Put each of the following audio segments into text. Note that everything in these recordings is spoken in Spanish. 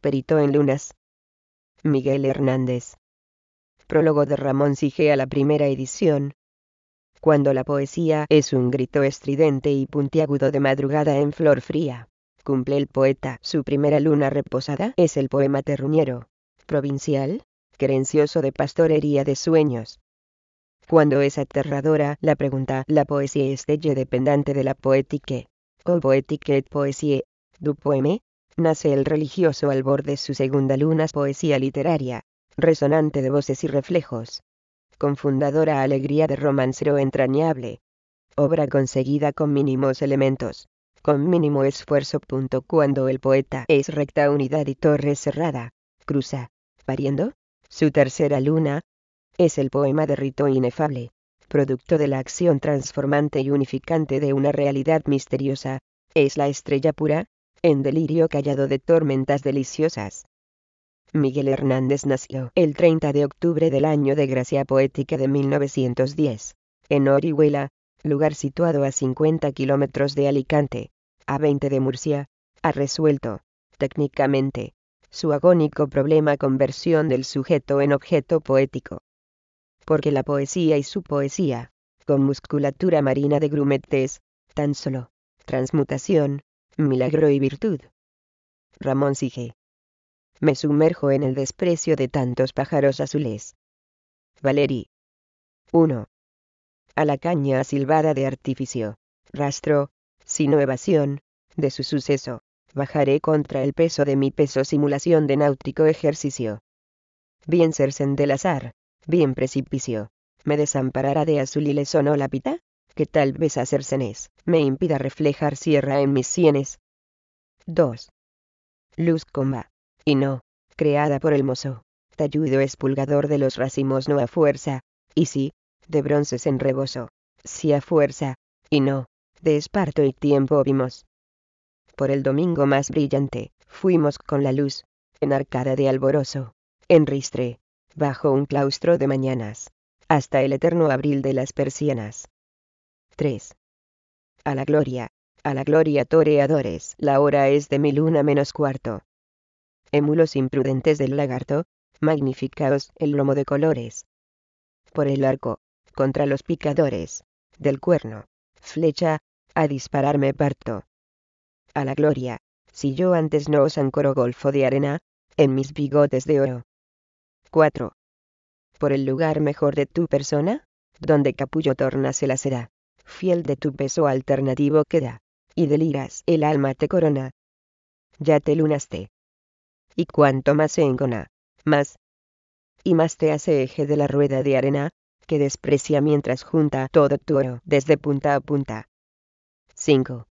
perito en lunas. Miguel Hernández. Prólogo de Ramón Sige a la primera edición. Cuando la poesía es un grito estridente y puntiagudo de madrugada en flor fría, cumple el poeta su primera luna reposada es el poema terruñero, provincial, querencioso de pastorería de sueños. Cuando es aterradora la pregunta, la poesía es de dependante de la poétique, o poétique et poesie, du poeme, nace el religioso al borde su segunda luna poesía literaria, resonante de voces y reflejos. Confundadora alegría de romancero entrañable. Obra conseguida con mínimos elementos, con mínimo esfuerzo. cuando el poeta es recta unidad y torre cerrada, cruza, pariendo, su tercera luna, es el poema de rito inefable, producto de la acción transformante y unificante de una realidad misteriosa, es la estrella pura, en delirio callado de tormentas deliciosas. Miguel Hernández nació el 30 de octubre del año de Gracia Poética de 1910, en Orihuela, lugar situado a 50 kilómetros de Alicante, a 20 de Murcia, ha resuelto, técnicamente, su agónico problema conversión del sujeto en objeto poético. Porque la poesía y su poesía, con musculatura marina de grumetes, tan solo, transmutación, milagro y virtud. Ramón Sige. Me sumerjo en el desprecio de tantos pájaros azules. Valery. 1. A la caña silbada de artificio, rastro, sino evasión, de su suceso, bajaré contra el peso de mi peso simulación de náutico ejercicio. Bien cercen del azar, bien precipicio, me desamparará de azul y le sonó la pita que tal vez hacer cenés me impida reflejar sierra en mis sienes. 2. Luz comba y no, creada por el mozo, talludo espulgador de los racimos no a fuerza, y sí, de bronces en reboso, sí a fuerza, y no, de esparto y tiempo vimos. Por el domingo más brillante, fuimos con la luz, enarcada de alboroso, en ristre, bajo un claustro de mañanas, hasta el eterno abril de las persianas. 3. A la gloria, a la gloria toreadores, la hora es de mi luna menos cuarto. Emulos imprudentes del lagarto, magnificaos el lomo de colores. Por el arco, contra los picadores, del cuerno, flecha, a dispararme parto. A la gloria, si yo antes no os ancoro golfo de arena, en mis bigotes de oro. 4. Por el lugar mejor de tu persona, donde capullo torna se la será fiel de tu peso alternativo queda, y deliras el alma te corona. Ya te lunaste. Y cuanto más se engona, más y más te hace eje de la rueda de arena, que desprecia mientras junta todo tu oro desde punta a punta. 5.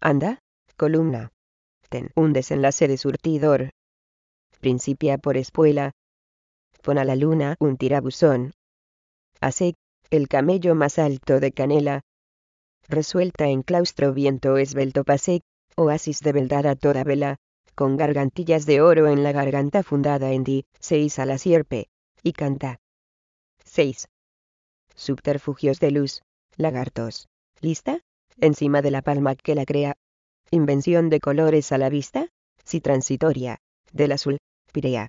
Anda, columna. Ten un desenlace de surtidor. Principia por espuela. Pon a la luna un tirabuzón. Hace el camello más alto de Canela. Resuelta en claustro viento esbelto pasé, oasis de beldad a toda vela, con gargantillas de oro en la garganta fundada en di, seis a la sierpe, y canta. 6. Subterfugios de luz, lagartos. ¿Lista? Encima de la palma que la crea. Invención de colores a la vista, si transitoria, del azul, pirea.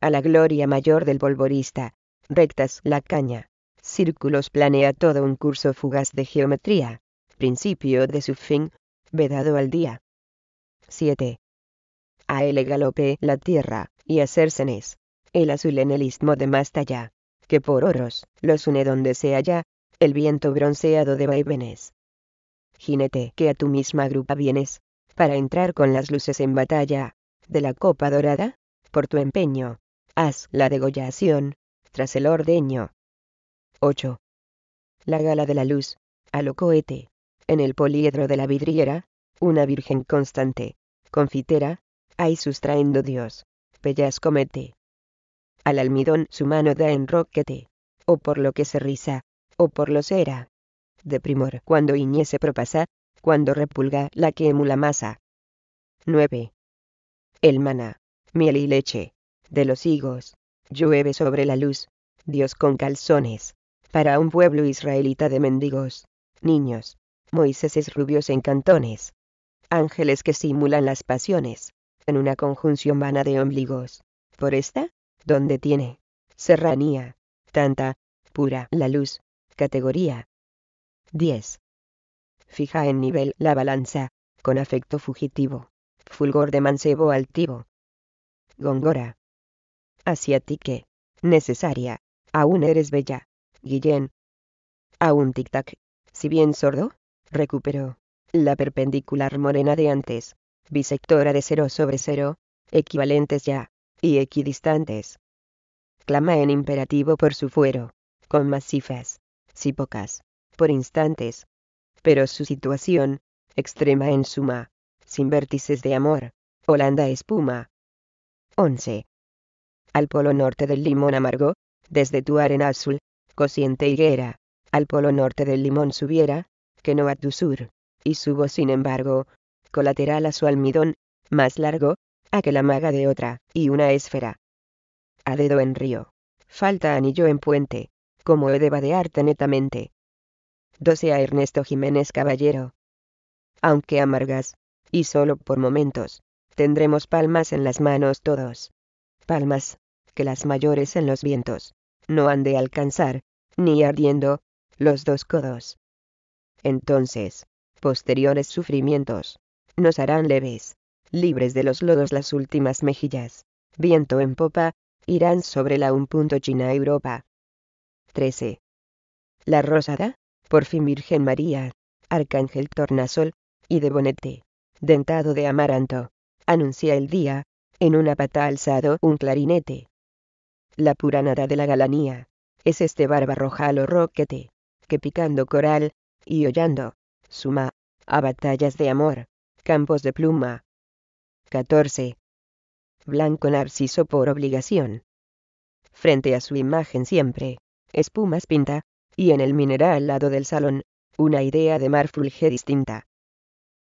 A la gloria mayor del polvorista, rectas la caña círculos planea todo un curso fugaz de geometría, principio de su fin, vedado al día. 7. A él galope la tierra, y a Cersenes, el azul en el istmo de Mastalla, que por oros, los une donde sea ya, el viento bronceado de vaivenes. Jinete que a tu misma grupa vienes, para entrar con las luces en batalla, de la copa dorada, por tu empeño, haz la degollación, tras el ordeño, 8. La gala de la luz, a lo cohete, en el poliedro de la vidriera, una virgen constante, confitera, ahí sustraendo Dios, pellas comete. Al almidón su mano da en o por lo que se riza, o por lo cera. De primor, cuando iñese propasa, cuando repulga la que emula masa. 9. El maná, miel y leche, de los higos, llueve sobre la luz, Dios con calzones para un pueblo israelita de mendigos, niños, Moisés rubios en cantones, ángeles que simulan las pasiones, en una conjunción vana de ombligos. Por esta, donde tiene serranía, tanta, pura la luz, categoría. 10. Fija en nivel la balanza, con afecto fugitivo, fulgor de mancebo altivo. Gongora. que, necesaria, aún eres bella, Guillén. A un tic-tac, si bien sordo, recuperó la perpendicular morena de antes, bisectora de cero sobre cero, equivalentes ya, y equidistantes. Clama en imperativo por su fuero, con masifas, si pocas, por instantes. Pero su situación, extrema en suma, sin vértices de amor, Holanda espuma. 11. Al polo norte del limón amargo, desde tu arena azul, cociente higuera, al polo norte del limón subiera, que no a tu sur, y subo sin embargo, colateral a su almidón, más largo, a que la maga de otra, y una esfera. A dedo en río. Falta anillo en puente, como he de vadearte netamente. 12 a Ernesto Jiménez Caballero. Aunque amargas, y solo por momentos, tendremos palmas en las manos todos. Palmas, que las mayores en los vientos, no han de alcanzar, ni ardiendo, los dos codos. Entonces, posteriores sufrimientos, nos harán leves, libres de los lodos las últimas mejillas, viento en popa, irán sobre la un punto China Europa. 13. La rosada, por fin Virgen María, Arcángel Tornasol, y de bonete, dentado de amaranto, anuncia el día, en una pata alzado un clarinete la pura nada de la galanía, es este barbarrojal o roquete, que picando coral, y hollando, suma, a batallas de amor, campos de pluma. 14. Blanco narciso por obligación. Frente a su imagen siempre, espumas pinta, y en el mineral lado del salón, una idea de mar fulge distinta.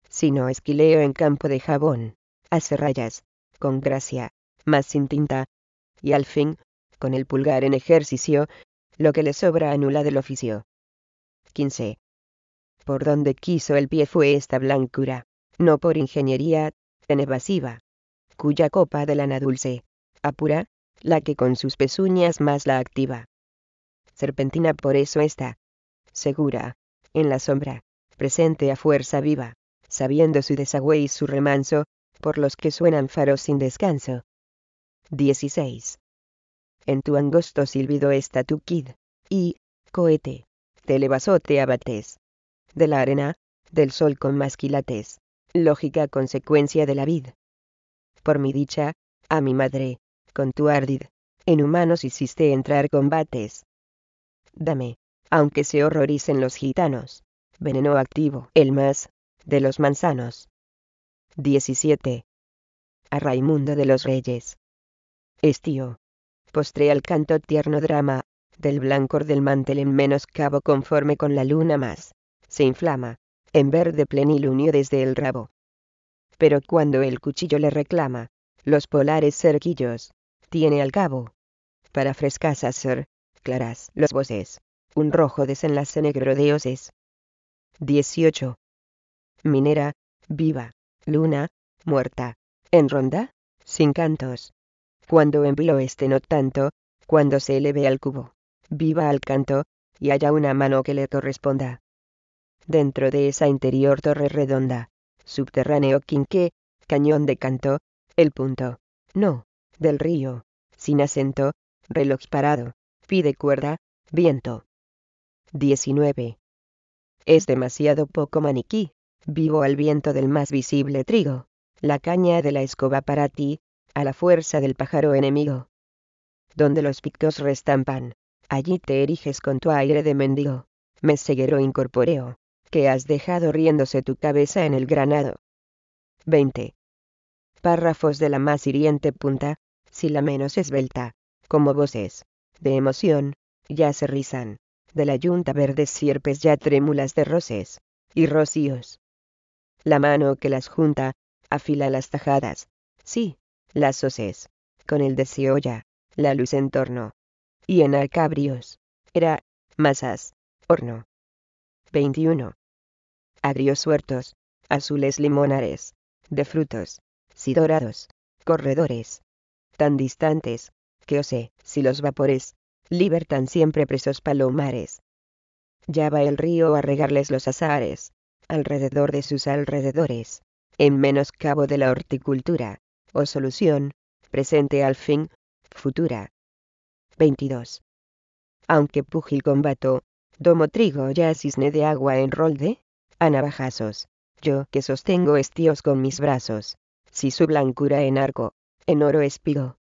Sino esquileo en campo de jabón, hace rayas, con gracia, más sin tinta. Y al fin, con el pulgar en ejercicio, lo que le sobra anula del oficio. 15. Por donde quiso el pie fue esta blancura, no por ingeniería tan evasiva, cuya copa de lana dulce, apura, la que con sus pezuñas más la activa. Serpentina por eso está, segura, en la sombra, presente a fuerza viva, sabiendo su desagüe y su remanso, por los que suenan faros sin descanso. 16 en tu angosto silbido está tu kid, y, cohete, te abates. De la arena, del sol con más quilates, lógica consecuencia de la vid. Por mi dicha, a mi madre, con tu ardid, en humanos hiciste entrar combates. Dame, aunque se horroricen los gitanos, veneno activo, el más, de los manzanos. 17. A Raimundo de los Reyes. Estío postré al canto tierno drama, del blancor del mantel en menos cabo conforme con la luna más, se inflama, en verde plenilunio desde el rabo. Pero cuando el cuchillo le reclama, los polares cerquillos, tiene al cabo. Para frescasas ser, claras los voces, un rojo desenlace negro de oses. 18. Minera, viva, luna, muerta, en ronda, sin cantos, cuando en este no tanto, cuando se eleve al cubo, viva al canto, y haya una mano que le corresponda. Dentro de esa interior torre redonda, subterráneo quinqué, cañón de canto, el punto, no, del río, sin acento, reloj parado, pide cuerda, viento. 19. Es demasiado poco maniquí, vivo al viento del más visible trigo, la caña de la escoba para ti, a la fuerza del pájaro enemigo. Donde los picos restampan, allí te eriges con tu aire de mendigo, ceguero incorporeo, que has dejado riéndose tu cabeza en el granado. 20. Párrafos de la más hiriente punta, si la menos esbelta, como voces, de emoción, ya se rizan, de la yunta verdes sierpes ya trémulas de roces, y rocíos. La mano que las junta, afila las tajadas, sí, las hoces, con el deseo ya, la luz en torno. Y en arcabrios, era, masas, horno. 21. Agrios huertos, azules limonares, de frutos, si dorados, corredores, tan distantes, que osé si los vapores, libertan siempre presos palomares. Ya va el río a regarles los azares, alrededor de sus alrededores, en menoscabo de la horticultura, o solución, presente al fin, futura. 22. Aunque pugil combato, domo trigo ya cisne de agua en rolde, a navajazos, yo que sostengo estíos con mis brazos, si su blancura en arco, en oro espigo.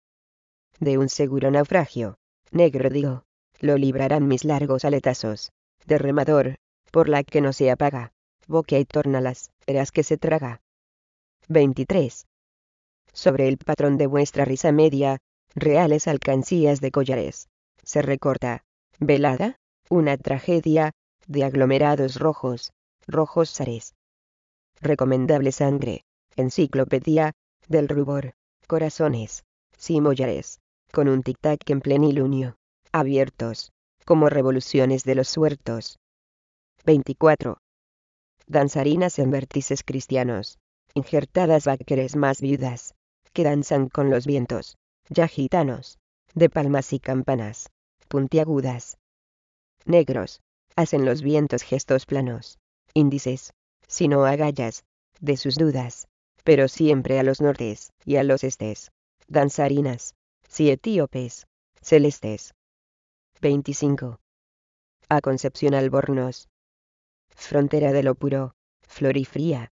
De un seguro naufragio, negro digo, lo librarán mis largos aletazos, de remador, por la que no se apaga, boquea y torna las eras que se traga. 23 sobre el patrón de vuestra risa media, reales alcancías de collares. Se recorta. Velada, una tragedia, de aglomerados rojos, rojos sares. Recomendable sangre, enciclopedia, del rubor, corazones, simollares, con un tic-tac en plenilunio, abiertos, como revoluciones de los suertos. 24. Danzarinas en vértices cristianos, injertadas vaceres más viudas, que danzan con los vientos, ya gitanos, de palmas y campanas, puntiagudas. Negros, hacen los vientos gestos planos, índices, sino agallas, de sus dudas, pero siempre a los nortes y a los estes, danzarinas, si etíopes, celestes. 25. A Concepción albornos. Frontera de lo puro, florifría.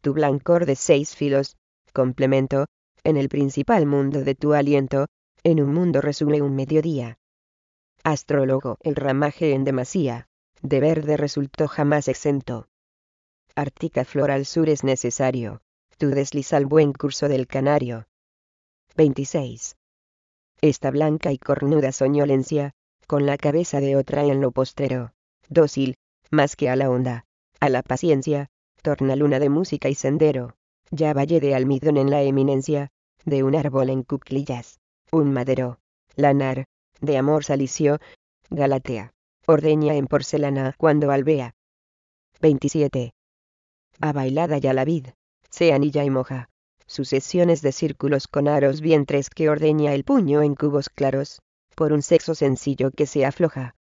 Tu blancor de seis filos, complemento, en el principal mundo de tu aliento, en un mundo resume un mediodía. Astrólogo, el ramaje en demasía, de verde resultó jamás exento. Artica flor al sur es necesario, tú desliza el buen curso del canario. 26. Esta blanca y cornuda soñolencia, con la cabeza de otra en lo postrero, dócil, más que a la onda, a la paciencia, torna luna de música y sendero ya valle de almidón en la eminencia, de un árbol en cuclillas, un madero, lanar, de amor salicio, Galatea, ordeña en porcelana cuando alvea. 27. A bailada ya la vid, se anilla y moja, sucesiones de círculos con aros vientres que ordeña el puño en cubos claros, por un sexo sencillo que se afloja.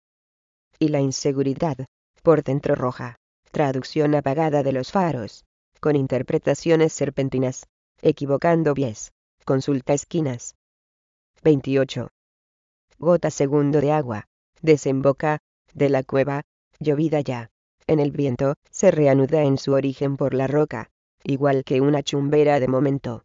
Y la inseguridad, por dentro roja, traducción apagada de los faros, con interpretaciones serpentinas, equivocando pies. Consulta esquinas. 28. Gota segundo de agua, desemboca, de la cueva, llovida ya, en el viento, se reanuda en su origen por la roca, igual que una chumbera de momento.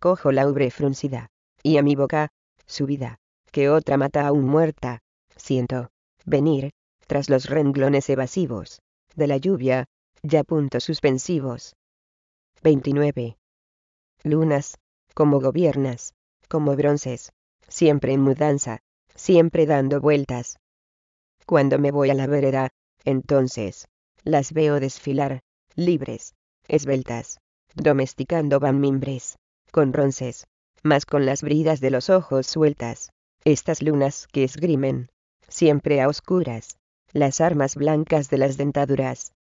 Cojo la ubre fruncida, y a mi boca, subida, que otra mata aún muerta, siento, venir, tras los renglones evasivos, de la lluvia, ya puntos suspensivos. 29. Lunas, como gobiernas, como bronces, siempre en mudanza, siempre dando vueltas. Cuando me voy a la vereda, entonces, las veo desfilar, libres, esbeltas, domesticando van mimbres, con bronces, mas con las bridas de los ojos sueltas, estas lunas que esgrimen, siempre a oscuras, las armas blancas de las dentaduras,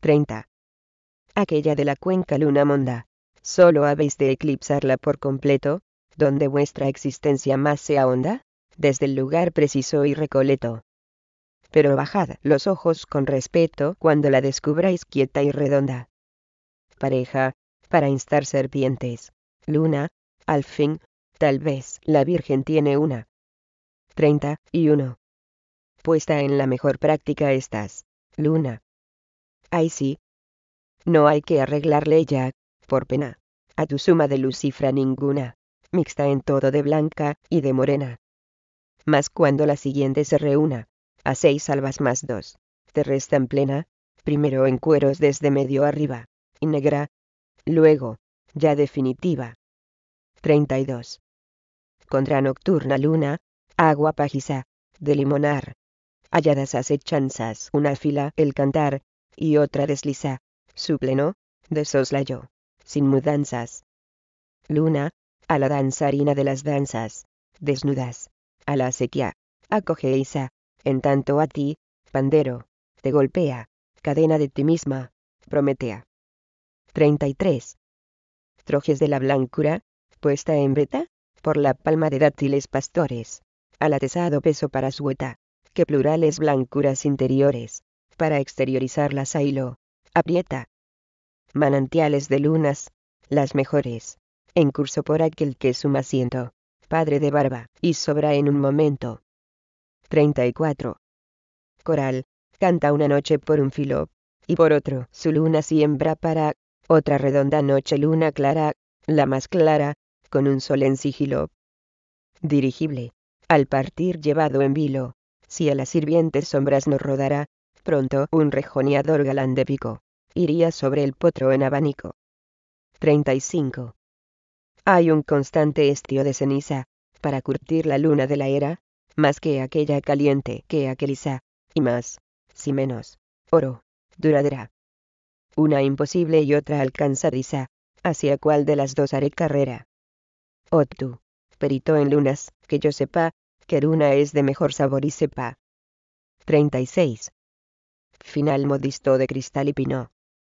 30. Aquella de la cuenca luna monda, Solo habéis de eclipsarla por completo, donde vuestra existencia más se ahonda, desde el lugar preciso y recoleto. Pero bajad los ojos con respeto cuando la descubráis quieta y redonda. Pareja, para instar serpientes. Luna, al fin, tal vez la Virgen tiene una. 31. Puesta en la mejor práctica estás, Luna, ¡Ay sí. No hay que arreglarle ya, por pena, a tu suma de lucifra ninguna, mixta en todo de blanca y de morena. Mas cuando la siguiente se reúna, a seis albas más dos, te restan plena, primero en cueros desde medio arriba, y negra, luego, ya definitiva. 32. Contra nocturna luna, agua pajiza, de limonar. Halladas acechanzas una fila el cantar, y otra desliza, supleno, de soslayo, sin mudanzas. Luna, a la danzarina de las danzas, desnudas, a la acequia, acoge e Isa, en tanto a ti, pandero, te golpea, cadena de ti misma, Prometea. 33. Trojes de la blancura, puesta en breta, por la palma de dátiles pastores, atesado peso para sueta, que plurales blancuras interiores, para exteriorizarlas a hilo, aprieta. Manantiales de lunas, las mejores, en curso por aquel que suma ciento, padre de barba, y sobra en un momento. 34. Coral, canta una noche por un filo, y por otro, su luna siembra para, otra redonda noche luna clara, la más clara, con un sol en sigilo. Dirigible, al partir llevado en vilo, si a las sirvientes sombras nos rodará, pronto un rejoneador galán de pico. Iría sobre el potro en abanico. 35. Hay un constante estío de ceniza, para curtir la luna de la era, más que aquella caliente que aqueliza, y más, si menos, oro, duradera. Una imposible y otra alcanzadiza, hacia cuál de las dos haré carrera. Oh tú, perito en lunas, que yo sepa, que luna es de mejor sabor y sepa. 36 final modisto de cristal y pino.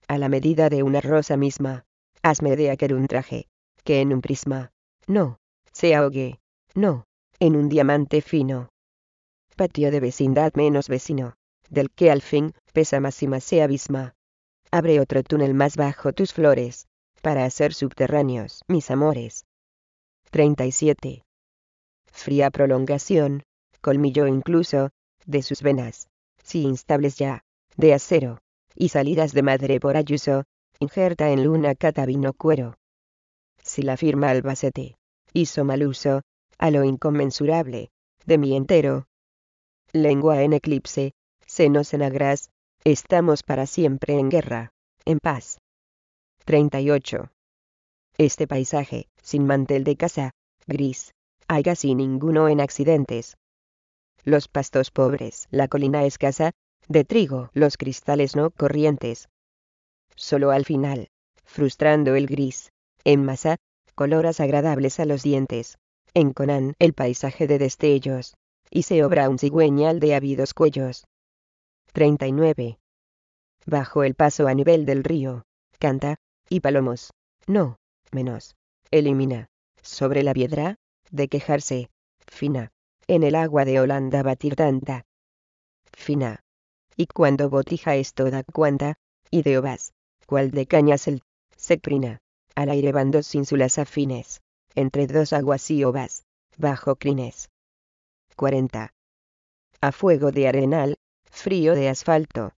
A la medida de una rosa misma, hazme de aquel un traje, que en un prisma, no, se ahogue, no, en un diamante fino. Patio de vecindad menos vecino, del que al fin pesa más y más se abisma. Abre otro túnel más bajo tus flores, para hacer subterráneos mis amores. 37. Fría prolongación, colmillo incluso, de sus venas, si instables ya, de acero, y salidas de madre por Ayuso, injerta en luna catavino cuero. Si la firma Albacete, hizo mal uso, a lo inconmensurable, de mi entero. Lengua en eclipse, senos en agras, estamos para siempre en guerra, en paz. 38. Este paisaje, sin mantel de casa, gris, hay casi ninguno en accidentes. Los pastos pobres, la colina escasa, de trigo, los cristales no corrientes. Solo al final, frustrando el gris, en masa, coloras agradables a los dientes. En Conan, el paisaje de destellos. Y se obra un cigüeñal de ávidos cuellos. 39. Bajo el paso a nivel del río, canta, y palomos. No, menos. Elimina. Sobre la piedra, de quejarse. Fina. En el agua de Holanda batir tanta. Fina y cuando botija es toda cuanta, y de ovas, cual de cañas el, secrina, al aire van dos ínsulas afines, entre dos aguas y ovas, bajo crines. 40. A fuego de arenal, frío de asfalto.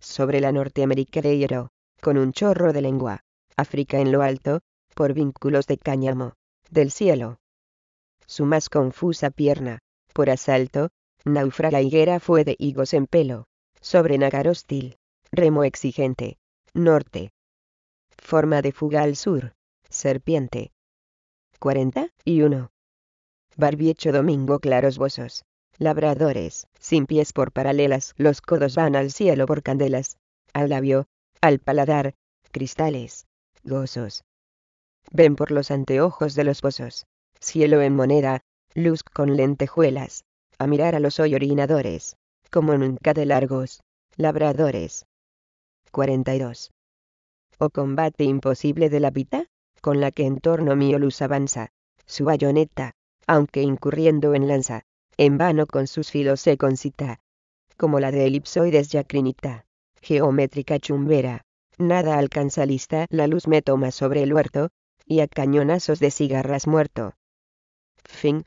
Sobre la Norteamérica de hierro, con un chorro de lengua, África en lo alto, por vínculos de cáñamo, del cielo. Su más confusa pierna, por asalto, Naufraga higuera fue de higos en pelo. Sobre nácar hostil. Remo exigente. Norte. Forma de fuga al sur. Serpiente. 41. Barbiecho domingo claros bozos, Labradores, sin pies por paralelas, los codos van al cielo por candelas. Al labio, al paladar, cristales, gozos. Ven por los anteojos de los pozos, Cielo en moneda, luz con lentejuelas a mirar a los hoy orinadores, como nunca de largos, labradores. 42. O combate imposible de la vida, con la que en torno mío luz avanza, su bayoneta, aunque incurriendo en lanza, en vano con sus filos se concita, como la de elipsoides yacrinita, geométrica chumbera, nada alcanza lista, la luz me toma sobre el huerto, y a cañonazos de cigarras muerto. Fin.